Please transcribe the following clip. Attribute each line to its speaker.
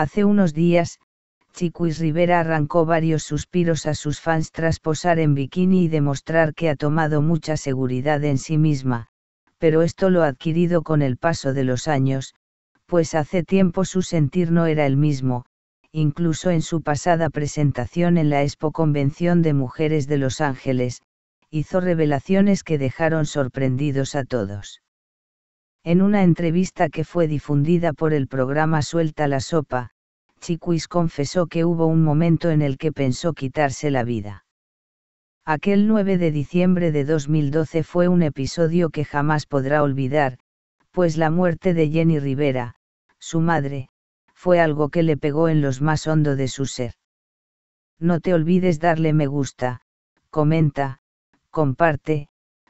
Speaker 1: Hace unos días, Chiquis Rivera arrancó varios suspiros a sus fans tras posar en bikini y demostrar que ha tomado mucha seguridad en sí misma, pero esto lo ha adquirido con el paso de los años, pues hace tiempo su sentir no era el mismo, incluso en su pasada presentación en la Expo Convención de Mujeres de Los Ángeles, hizo revelaciones que dejaron sorprendidos a todos. En una entrevista que fue difundida por el programa Suelta la Sopa, Chiquis confesó que hubo un momento en el que pensó quitarse la vida. Aquel 9 de diciembre de 2012 fue un episodio que jamás podrá olvidar, pues la muerte de Jenny Rivera, su madre, fue algo que le pegó en los más hondo de su ser. No te olvides darle me gusta, comenta, comparte,